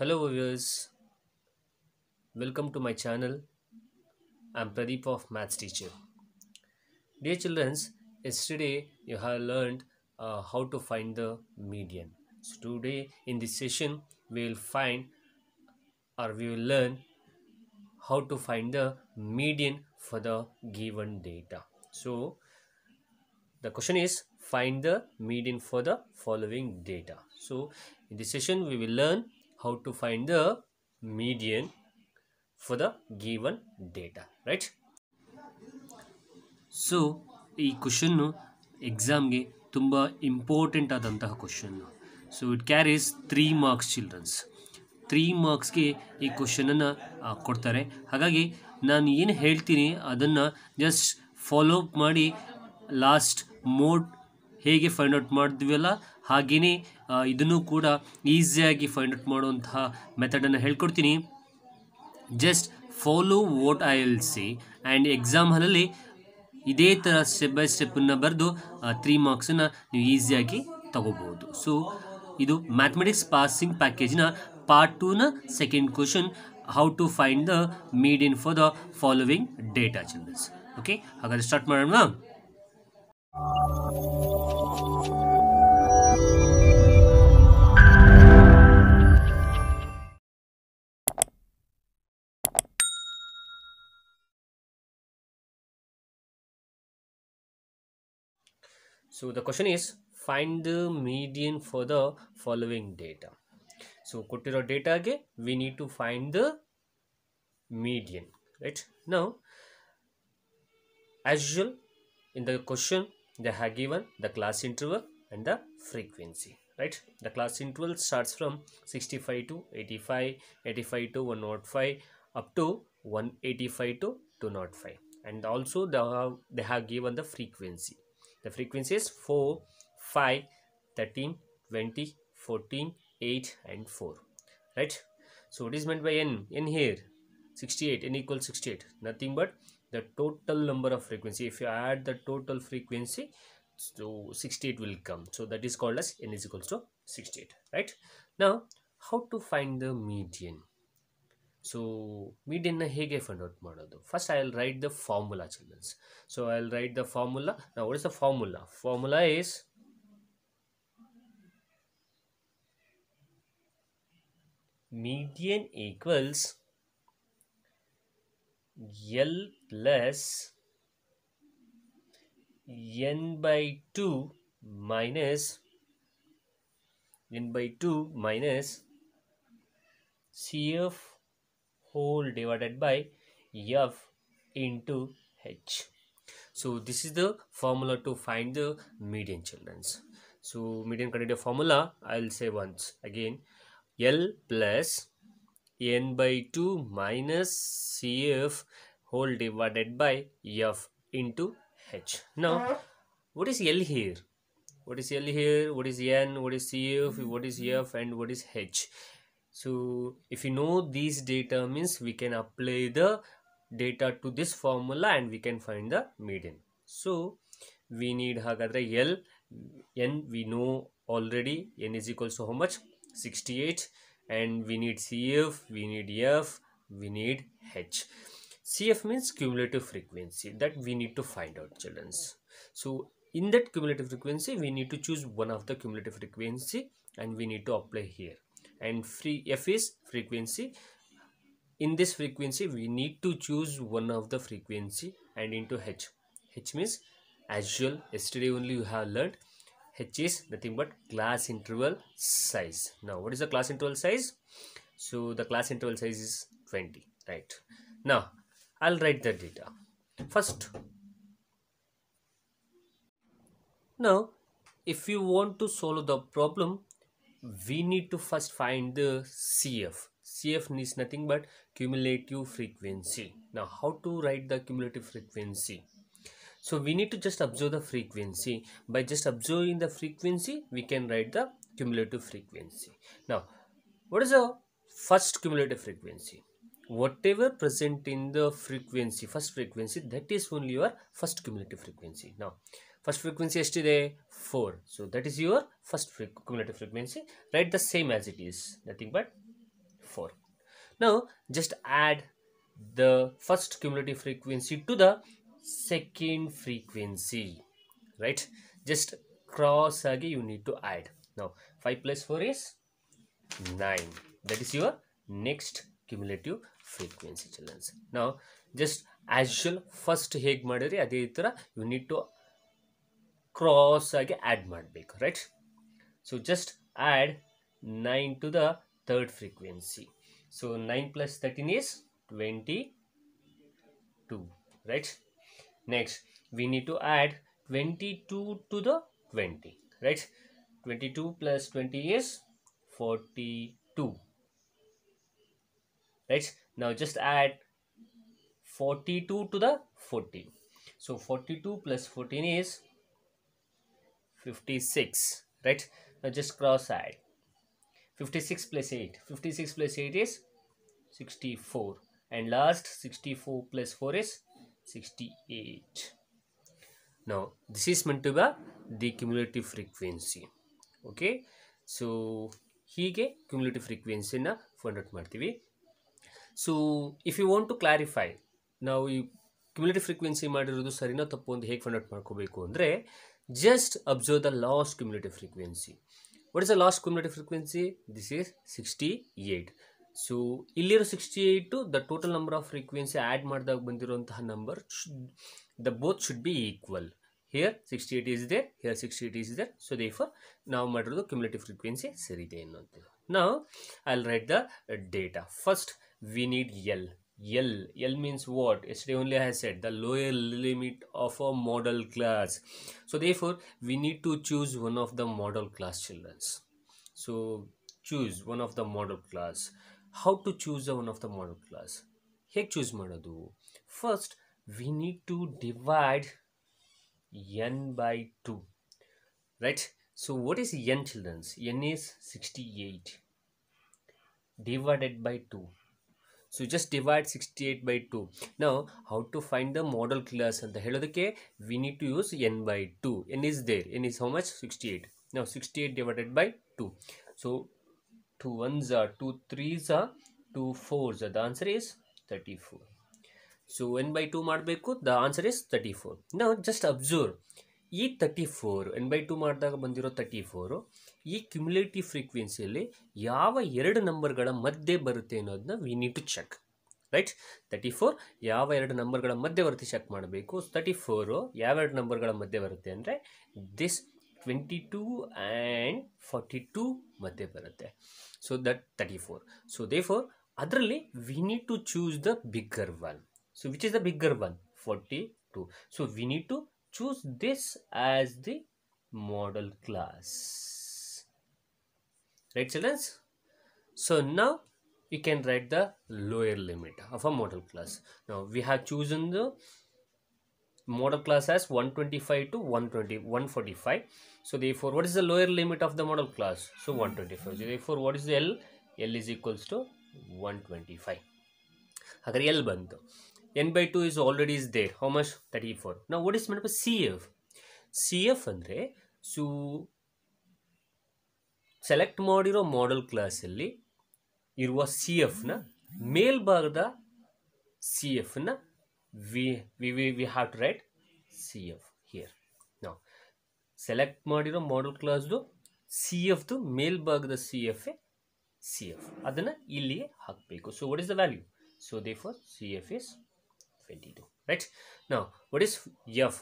Hello viewers, welcome to my channel. I'm Pradeep of Maths Teacher. Dear children, yesterday you have learned uh, how to find the median. So today in this session we will find or we will learn how to find the median for the given data. So the question is find the median for the following data. So in this session we will learn how to find the median for the given data right so ಈ question ಎಕ್ಸಾಮ್ಗೆ ತುಂಬ important ಆದಂತಹ question so it carries three marks childrens three ಮಾರ್ಕ್ಸ್ಗೆ ಈ ಕ್ವಶನನ್ನು ಕೊಡ್ತಾರೆ ಹಾಗಾಗಿ ನಾನು ಏನು ಹೇಳ್ತೀನಿ ಅದನ್ನು ಜಸ್ಟ್ ಫಾಲೋ ಅಪ್ ಮಾಡಿ ಲಾಸ್ಟ್ ಮೋಡ್ ಹೇಗೆ ಫೈಂಡ್ ಔಟ್ ಮಾಡಿದ್ವಿ ಅಲ್ಲ ಹಾಗೆಯೇ ಇದನ್ನು ಕೂಡ ಈಸಿಯಾಗಿ ಫೈಂಡ್ ಔಟ್ ಮಾಡುವಂತಹ ಮೆಥಡನ್ನು ಹೇಳ್ಕೊಡ್ತೀನಿ ಜಸ್ಟ್ ಫಾಲೋ ವೋಟ್ I L C and exam ಹಾಲಲ್ಲಿ ಇದೇ ಥರ ಸ್ಟೆಪ್ ಬೈ ಸ್ಟೆಪ್ಪನ್ನು ಬರೆದು ತ್ರೀ ಮಾರ್ಕ್ಸನ್ನು ನೀವು ಈಸಿಯಾಗಿ ತಗೋಬೋದು ಸೊ ಇದು ಮ್ಯಾಥಮೆಟಿಕ್ಸ್ ಪಾಸಿಂಗ್ ಪ್ಯಾಕೇಜ್ನ ಪಾರ್ಟ್ ಟೂನ second question how to find the in for the following data childrens okay ಹಾಗಾದರೆ ಸ್ಟಾರ್ಟ್ ಮಾಡೋಣ So the question is find the median for the following data. So Kotero data again, we need to find the median, right? Now, as usual, in the question, they have given the class interval and the frequency, right? The class interval starts from 65 to 85, 85 to 105, up to 185 to 205 and also they have, they have given the frequency the frequency is 4, 5, 13, 20, 14, 8 and 4. Right. So what is meant by n? In here 68, n equals 68. Nothing but the total number of frequency. If you add the total frequency, so 68 will come. So that is called as n is equals to 68. Right. Now how to find the median? So median na hege find out madadu. First I will write the formula children. So I will write the formula. Now what is the formula? Formula is median equals L plus N by 2 minus N by 2 minus CF whole divided by f into h so this is the formula to find the median children's so median criteria formula i'll say once again l plus n by 2 minus cf whole divided by f into h now uh-huh. what is l here what is l here what is n what is cf what is f and what is h so if you know these data means we can apply the data to this formula and we can find the median so we need ಹಾಗಾದ್ರೆ l n we know already n is equal to how much 68 and we need cf we need f we need h cf means cumulative frequency that we need to find out children so in that cumulative frequency we need to choose one of the cumulative frequency and we need to apply here and free f is frequency in this frequency we need to choose one of the frequency and into h h means as usual yesterday only you have learned h is nothing but class interval size now what is the class interval size so the class interval size is 20 right now i'll write the data first now if you want to solve the problem we need to first find the CF. CF is nothing but cumulative frequency. Now, how to write the cumulative frequency? So, we need to just observe the frequency. By just observing the frequency, we can write the cumulative frequency. Now, what is the first cumulative frequency? Whatever present in the frequency, first frequency, that is only your first cumulative frequency. Now, first frequency is today 4 so that is your first cumulative frequency write the same as it is nothing but 4 now just add the first cumulative frequency to the second frequency right just cross again you need to add now 5 plus 4 is 9 that is your next cumulative frequency challenge. now just as usual first ಹೇಗೆ ಮಾಡಿರಿ ಅದೇ ಥರ you cross ಆಗಿ add ಮಾಡಬೇಕು right so just add nine to the third frequency so nine plus thirteen is twenty two right next we need to add twenty two to the twenty right twenty two plus twenty is forty two right now just add 42 to the 14 so 42 plus 14 is 56 right now just cross add 56 plus 8 56 plus 8 is 64 and last 64 plus 4 is 68 now this is meant to be the cumulative frequency okay so he cumulative frequency na a 400 martv so if you want to clarify now you cumulative frequency maadirudu sarina tappu ond hege find out andre just observe the last cumulative frequency what is last last cumulative this is sixty eight so ಇಲ್ಲಿರೋ sixty eight the total number of frequency add ಮಾಡಿದಾಗ ಬಂದಿರುವಂತಹ number should the both should be equal here sixty eight is there here sixty eight is there so therefore ನಾವು ಮಾಡಿರೋದು cumulative frequency ಸರಿದೆ ಅಂತ ನಾವು I write the data first we need L L. L means what? Yesterday only I said the lower limit of a model class. So therefore, we need to choose one of the model class children. So choose one of the model class. How to choose one of the model class? Here choose model. First, we need to divide n by 2. Right? So what is n childrens? n is 68 divided by 2 so just divide sixty eight by two ನಾವು how to find the modal class ಅಂತ ಹೇಳೋದಕ್ಕೆ we need to use N by two N is there N is how much sixty eight ನಾವು sixty eight divided by two so two ones two threes two fours the answer is thirty four so N by two ಮಾಡಬೇಕು the answer is thirty four ನಾವು just observe ಈ thirty four N by two ಮಾಡಿದಾಗ ಬಂದಿರೋ thirty four ಈ cumulative ಫ್ರೀಕ್ವೆನ್ಸಿಯಲ್ಲಿ ಯಾವ ಎರಡು ನಂಬರ್ಗಳ ಮಧ್ಯೆ ಬರುತ್ತೆ ಅನ್ನೋದನ್ನ we need to check right thirty four ಯಾವ ಎರಡು ನಂಬರ್ಗಳ ಮಧ್ಯೆ ಬರುತ್ತೆ ಚೆಕ್ ಮಾಡಬೇಕು ತರ್ಟಿ ಫೋರು ಯಾವ ಎರಡು ನಂಬರ್ಗಳ ಮಧ್ಯೆ ಬರುತ್ತೆ ಅಂದರೆ this twenty two and forty two ಮಧ್ಯೆ ಬರುತ್ತೆ so that thirty four so therefore ಅದರಲ್ಲಿ we need to choose the bigger one so which is the bigger one forty two so we need to choose this as the modal class right children so now we can write the lower limit of a model class now we have chosen the model class as 125 to 120 145 so therefore what is the lower limit of the model class so 125 so therefore what is the l l is equals to 125 n by 2 is already is there how much there how much thirty four ನಾವು CF? Is madam C select ಮಾಡಿರೋ modal ಕ್ಲಾಸಲ್ಲಿ ಇರುವ C ಎಫ್ನ ಮೇಲ್ಭಾಗದ C ಎಫ್ನ we we we we have to write C F here ನಾವು select ಮಾಡಿರೋ modal ಕ್ಲಾಸ್ದು ಸಿ ಎಫ್ದು ಮೇಲ್ಭಾಗದ C F a C F ಅದನ್ನು ಇಲ್ಲಿಯೇ ಹಾಕಬೇಕು so what is the value so therefore C F is twenty two right ನಾವು what is F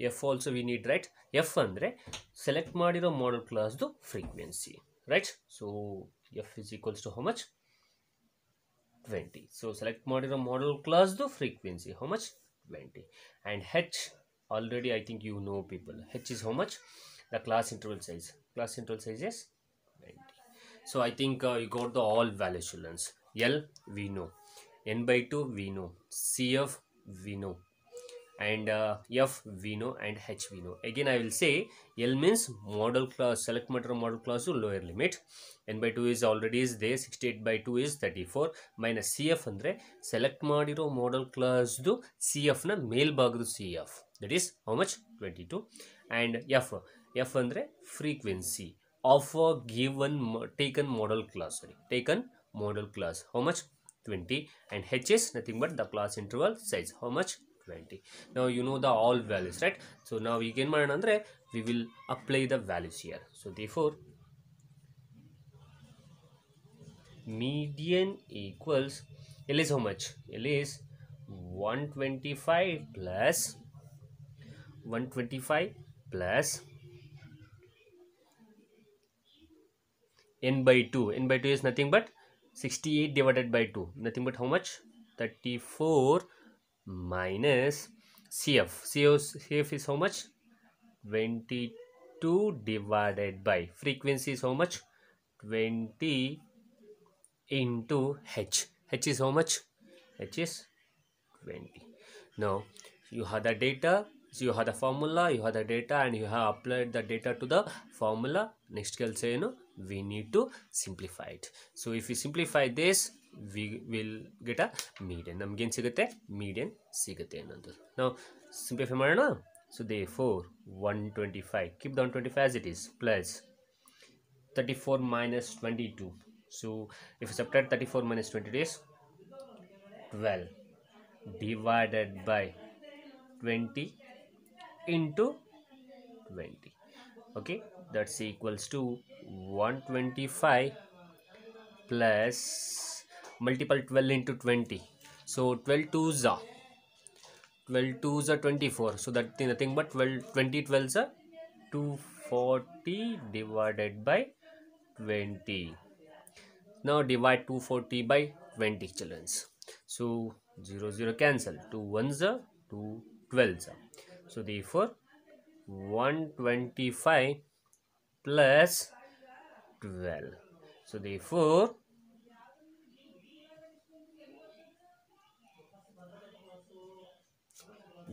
F also we need, right? F andre select model class do frequency, right? So F is equals to how much? 20. So select model class do frequency, how much? 20. And H already I think you know people. H is how much? The class interval size. Class interval size is 20. So I think uh, you got the all value students. L, we know. N by 2, we know. c of we know. and uh, F V no and H V no. Again, I will say L means model class, select matter model class to lower limit. N by 2 is already is there, 68 by 2 is 34 minus CF and select madiro model class do CF na male bagru CF. That is how much? 22 and F, F andre frequency of a given taken model class, sorry, taken model class. How much? 20 and H is nothing but the class interval size. How much? 90 now you know the all values right so now we can my ಅಂದರೆ we will apply the values here so therefore median equals L is how much L is 125 plus 125 plus n by 2 n by 2 is nothing but 68 divided by 2 nothing but how much 34 minus CF. CF is how much? 22 divided by frequency is how much? 20 into H. H is how much? H is 20. Now you have the data, so you have the formula, you have the data and you have applied the data to the formula. Next, you say you know we need to simplify it. So if you simplify this, we will get a median namge en sigutte median See sigutte anantu now simplify madana so therefore 125 keep down 25 as it is plus 34 minus 22 so if you subtract 34 minus 22 12 divided by 20 into 20 okay that's equals to 125 plus multiple 12 into 20 so 12 2 za 12 24 so that thing nothing but 12 20 12 za 240 divided by 20 now divide 240 by 20 children so 0 0 cancel 2 1 za 2 12 za so therefore 125 plus 12 so therefore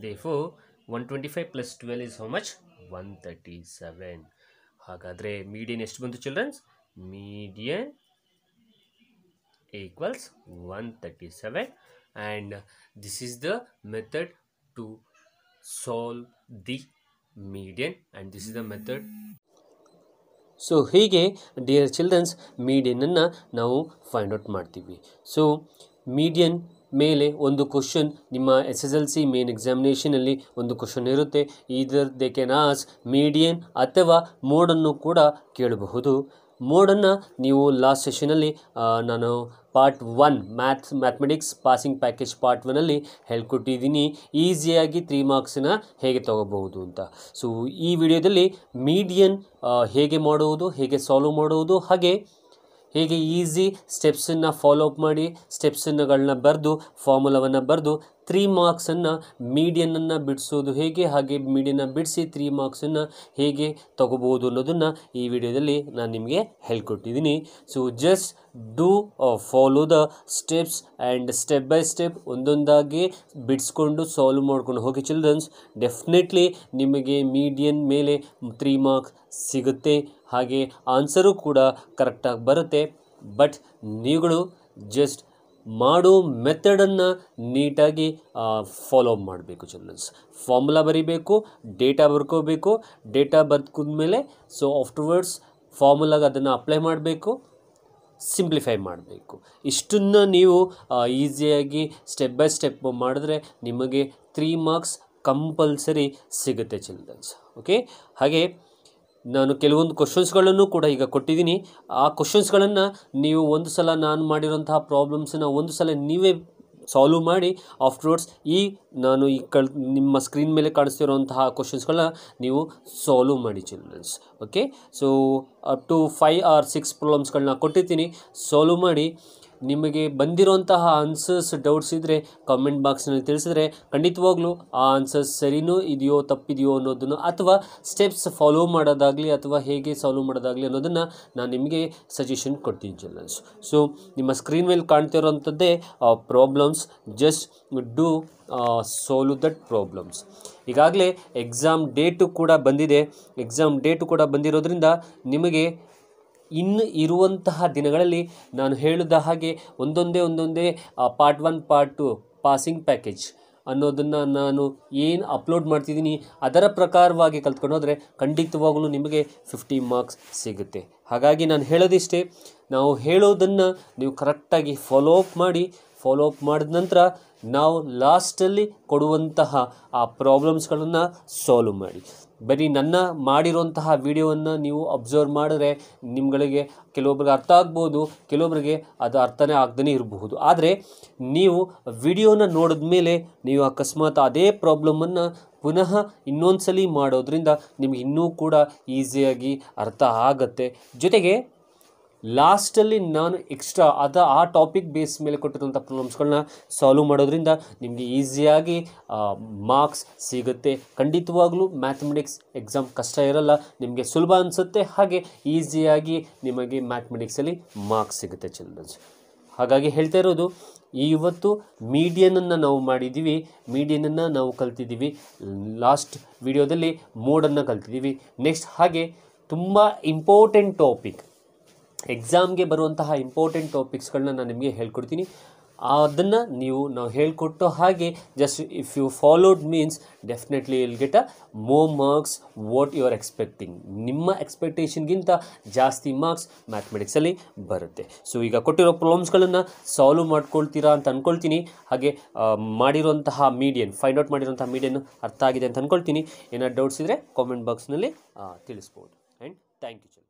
therefore one twenty five plus twelve is how much one thirty seven ಹಾಗಾದರೆ median ಎಷ್ಟು ಬಂತು childrens median equals one thirty seven and this is the method to solve the median and this is the method so ಹೀಗೆ dear childrens ಮೀಡಿಯನನ್ನು ನಾವು find out ಮಾಡ್ತೀವಿ so median ಮೇಲೆ ಒಂದು question ನಿಮ್ಮ S S L C main ಎಕ್ಸಾಮಿನೇಷನಲ್ಲಿ ಒಂದು question ಇರುತ್ತೆ either they can ask median ಅಥವಾ ಮೋಡನ್ನು ಕೂಡ ಕೇಳಬಹುದು ಮೋಡನ್ನು ನೀವು ಲಾಸ್ಟ್ ಸೆಷನಲ್ಲಿ ನಾನು part one maths mathematics passing package part ಒನ್ನಲ್ಲಿ ಹೇಳ್ಕೊಟ್ಟಿದ್ದೀನಿ ಈಸಿಯಾಗಿ ತ್ರೀ ಮಾರ್ಕ್ಸನ್ನ ಹೇಗೆ ತಗೋಬಹುದು ಅಂತ ಸೊ ಈ ವಿಡಿಯೋದಲ್ಲಿ ಮೀಡಿಯನ್ ಹೇಗೆ ಮಾಡುವುದು ಹೇಗೆ ಸಾಲ್ವ್ ಮಾಡುವುದು ಹಾಗೆ ಹೀಗೆ ಈಸಿ ಸ್ಟೆಪ್ಸನ್ನು ಫಾಲೋ ಅಪ್ ಮಾಡಿ ಸ್ಟೆಪ್ಸನ್ನುಗಳನ್ನ ಬರೆದು ಫಾರ್ಮುಲಾವನ್ನು ಬರೆದು ತ್ರೀ ಮಾರ್ಕ್ಸನ್ನು ಮೀಡಿಯನನ್ನು ಬಿಡಿಸೋದು ಹೇಗೆ ಹಾಗೆ ಮೀಡಿಯನ್ನ ಬಿಡಿಸಿ ತ್ರೀ ಮಾರ್ಕ್ಸನ್ನು ಹೇಗೆ ತಗೋಬೋದು ಅನ್ನೋದನ್ನು ಈ ವಿಡಿಯೋದಲ್ಲಿ ನಾನು ನಿಮಗೆ ಹೇಳ್ಕೊಟ್ಟಿದ್ದೀನಿ so just do follow the steps and step by step ಒಂದೊಂದಾಗಿ ಬಿಡಿಸ್ಕೊಂಡು ಸಾಲ್ವ್ ಮಾಡ್ಕೊಂಡು ಹೋಗಿ ಚಿಲ್ಡ್ರನ್ಸ್ ಡೆಫಿನೆಟ್ಲಿ ನಿಮಗೆ ಮೀಡಿಯನ್ ಮೇಲೆ ತ್ರೀ ಮಾರ್ಕ್ಸ್ ಸಿಗುತ್ತೆ ಹಾಗೆ ಆನ್ಸರು ಕೂಡ ಕರೆಕ್ಟಾಗಿ ಬರುತ್ತೆ ಬಟ್ ನೀವುಗಳು ಜಸ್ಟ್ ಮಾಡೋ ಮೆಥಡನ್ನು ನೀಟಾಗಿ ಫಾಲೋ ಮಾಡಬೇಕು ಚಿಲ್ಡ್ರನ್ಸ್ ಫಾರ್ಮುಲಾ ಬರಿಬೇಕು ಡೇಟಾ ಬರ್ಕೋಬೇಕು ಡೇಟಾ ಮೇಲೆ ಸೊ ಆಫ್ಟರ್ವರ್ಡ್ಸ್ ಫಾರ್ಮುಲಾಗೆ ಅದನ್ನು ಅಪ್ಲೈ ಮಾಡಬೇಕು ಸಿಂಪ್ಲಿಫೈ ಮಾಡಬೇಕು ಇಷ್ಟನ್ನು ನೀವು ಈಸಿಯಾಗಿ ಸ್ಟೆಪ್ ಬೈ ಸ್ಟೆಪ್ ಮಾಡಿದ್ರೆ ನಿಮಗೆ ತ್ರೀ ಮಾರ್ಕ್ಸ್ ಕಂಪಲ್ಸರಿ ಸಿಗುತ್ತೆ ಚಿಲ್ಡ್ರನ್ಸ್ ಓಕೆ ಹಾಗೆ ನಾನು ಕೆಲವೊಂದು ಕ್ವಶನ್ಸ್ಗಳನ್ನು ಕೂಡ ಈಗ ಕೊಟ್ಟಿದ್ದೀನಿ ಆ ಕ್ವಶನ್ಸ್ಗಳನ್ನು ನೀವು ಒಂದು ಸಲ ನಾನು ಮಾಡಿರೋಂತಹ ಪ್ರಾಬ್ಲಮ್ಸನ್ನ ಒಂದು ಸಲ ನೀವೇ ಸಾಲ್ವ್ ಮಾಡಿ ಆಫ್ಟರ್ವರ್ಡ್ಸ್ ಈ ನಾನು ಈ ಕಳ್ ನಿಮ್ಮ ಸ್ಕ್ರೀನ್ ಮೇಲೆ ಕಾಣಿಸ್ತಿರೋಂತಹ ಕ್ವಶನ್ಸ್ಗಳನ್ನ ನೀವು ಸಾಲ್ವ್ ಮಾಡಿ childrens okay so up to five or six ಪ್ರಾಬ್ಲಮ್ಸ್ಗಳನ್ನ ಕೊಟ್ಟಿರ್ತೀನಿ ಸಾಲ್ವ್ ಮಾಡಿ ನಿಮಗೆ ಬಂದಿರುವಂತಹ ಆನ್ಸರ್ಸ್ ಡೌಟ್ಸ್ ಇದ್ದರೆ ಕಾಮೆಂಟ್ ಬಾಕ್ಸ್ನಲ್ಲಿ ತಿಳಿಸಿದ್ರೆ ಖಂಡಿತವಾಗ್ಲೂ ಆ ಆನ್ಸರ್ಸ್ ಸರಿನೂ ಇದೆಯೋ ತಪ್ಪಿದೆಯೋ ಅನ್ನೋದನ್ನು ಅಥವಾ ಸ್ಟೆಪ್ಸ್ ಫಾಲೋ ಮಾಡೋದಾಗಲಿ ಅಥವಾ ಹೇಗೆ ಸಾಲ್ವ್ ಮಾಡೋದಾಗಲಿ ಅನ್ನೋದನ್ನು ನಾನು ನಿಮಗೆ ಸಜೆಷನ್ ಕೊಡ್ತೀನಿ ಚಿಲ್ಡ್ರನ್ಸ್ ಸೊ ನಿಮ್ಮ ಸ್ಕ್ರೀನ್ ಮೇಲೆ ಕಾಣ್ತಿರೋಂಥದ್ದೇ problems just do solve that problems ಈಗಾಗಲೇ ಎಕ್ಸಾಮ್ ಡೇಟು ಕೂಡ ಬಂದಿದೆ ಎಕ್ಸಾಮ್ ಡೇಟು ಕೂಡ ಬಂದಿರೋದ್ರಿಂದ ನಿಮಗೆ ಇನ್ನು ಇರುವಂತಹ ದಿನಗಳಲ್ಲಿ ನಾನು ಹೇಳಿದ ಹಾಗೆ ಒಂದೊಂದೇ ಒಂದೊಂದೇ part one part two passing package ಅನ್ನೋದನ್ನು ನಾನು ಏನು ಅಪ್ಲೋಡ್ ಮಾಡ್ತಿದ್ದೀನಿ ಅದರ ಪ್ರಕಾರವಾಗಿ ಕಲ್ತ್ಕೊಂಡು ಹೋದರೆ ಖಂಡಿತವಾಗಲೂ ನಿಮಗೆ ಫಿಫ್ಟಿ ಮಾರ್ಕ್ಸ್ ಸಿಗುತ್ತೆ ಹಾಗಾಗಿ ನಾನು ಹೇಳೋದಿಷ್ಟೇ ನಾವು ಹೇಳೋದನ್ನು ನೀವು ಕರೆಕ್ಟಾಗಿ ಫಾಲೋ ಅಪ್ ಮಾಡಿ ಫಾಲೋ ಅಪ್ ಮಾಡಿದ ನಂತರ ನಾವು ಲಾಸ್ಟಲ್ಲಿ ಕೊಡುವಂತಹ ಆ ಪ್ರಾಬ್ಲಮ್ಸ್ಗಳನ್ನು ಸಾಲ್ವ್ ಮಾಡಿ ಬರೀ ನನ್ನ ಮಾಡಿರುವಂತಹ ವಿಡಿಯೋವನ್ನು ನೀವು ಅಬ್ಸರ್ವ್ ಮಾಡಿದ್ರೆ ನಿಮ್ಗಳಿಗೆ ಕೆಲವೊಬ್ರಿಗೆ ಅರ್ಥ ಆಗ್ಬೋದು ಕೆಲವೊಬ್ಬರಿಗೆ ಅದು ಅರ್ಥನೇ ಆಗ್ದೇ ಇರಬಹುದು ಆದರೆ ನೀವು ವಿಡಿಯೋನ ನೋಡಿದ ಮೇಲೆ ನೀವು ಅಕಸ್ಮಾತ್ ಅದೇ ಪ್ರಾಬ್ಲಮನ್ನು ಪುನಃ ಇನ್ನೊಂದು ಸಲ ಮಾಡೋದ್ರಿಂದ ನಿಮ್ಗೆ ಇನ್ನೂ ಕೂಡ ಈಸಿಯಾಗಿ ಅರ್ಥ ಆಗತ್ತೆ ಜೊತೆಗೆ ಲಾಸ್ಟಲ್ಲಿ ನಾನು ಎಕ್ಸ್ಟ್ರಾ ಅದ ಆ ಟಾಪಿಕ್ ಬೇಸ್ ಮೇಲೆ ಕೊಟ್ಟಿರುವಂಥ ಪ್ರಾಬ್ಲಮ್ಸ್ಗಳನ್ನ ಸಾಲ್ವ್ ಮಾಡೋದ್ರಿಂದ ನಿಮಗೆ ಈಸಿಯಾಗಿ ಮಾರ್ಕ್ಸ್ ಸಿಗುತ್ತೆ ಖಂಡಿತವಾಗಲೂ ಮ್ಯಾಥಮೆಟಿಕ್ಸ್ ಎಕ್ಸಾಮ್ ಕಷ್ಟ ಇರಲ್ಲ ನಿಮಗೆ ಸುಲಭ ಅನಿಸುತ್ತೆ ಹಾಗೆ ಈಸಿಯಾಗಿ ನಿಮಗೆ ಮ್ಯಾಥಮೆಟಿಕ್ಸಲ್ಲಿ ಮಾರ್ಕ್ಸ್ ಸಿಗುತ್ತೆ ಚಿಲ್ಡ್ರನ್ಸ್ ಹಾಗಾಗಿ ಹೇಳ್ತಾ ಇರೋದು ಇವತ್ತು ಮೀಡಿಯನನ್ನು ನಾವು ಮಾಡಿದ್ದೀವಿ ಮೀಡಿಯನನ್ನು ನಾವು ಕಲ್ತಿದ್ದೀವಿ ಲಾಸ್ಟ್ ವಿಡಿಯೋದಲ್ಲಿ ಮೋಡನ್ನು ಕಲ್ತಿದ್ದೀವಿ ನೆಕ್ಸ್ಟ್ ಹಾಗೆ ತುಂಬ ಇಂಪಾರ್ಟೆಂಟ್ ಟಾಪಿಕ್ ಎಕ್ಸಾಮ್ಗೆ ಬರುವಂತಹ ಇಂಪಾರ್ಟೆಂಟ್ ಟಾಪಿಕ್ಸ್ಗಳನ್ನ ನಾನು ನಿಮಗೆ ಹೇಳ್ಕೊಡ್ತೀನಿ ಅದನ್ನು ನೀವು ನಾವು ಹೇಳಿಕೊಟ್ಟು ಹಾಗೆ just if you followed means definitely will get a more marks what you are expecting ನಿಮ್ಮ ಎಕ್ಸ್ಪೆಕ್ಟೇಷನ್ಗಿಂತ ಜಾಸ್ತಿ ಮಾರ್ಕ್ಸ್ ಮ್ಯಾಥಮೆಟಿಕ್ಸಲ್ಲಿ ಬರುತ್ತೆ ಸೊ ಈಗ ಕೊಟ್ಟಿರೋ ಪ್ರಾಬ್ಲಮ್ಸ್ಗಳನ್ನು ಸಾಲ್ವ್ ಮಾಡ್ಕೊಳ್ತೀರಾ ಅಂತ ಅಂದ್ಕೊಳ್ತೀನಿ ಹಾಗೆ ಮಾಡಿರುವಂತಹ ಮೀಡಿಯನ್ ಫೈಂಡ್ ಔಟ್ ಮಾಡಿರುವಂತಹ ಮೀಡಿಯನ್ ಅರ್ಥ ಆಗಿದೆ ಅಂತ ಅಂದ್ಕೊಳ್ತೀನಿ ಏನಾದ್ರು ಡೌಟ್ಸ್ ಇದ್ದರೆ ಕಾಮೆಂಟ್ ಬಾಕ್ಸ್ನಲ್ಲಿ ತಿಳಿಸ್ಬೋದು ಆ್ಯಂಡ್ ಥ್ಯಾಂಕ್ ಯು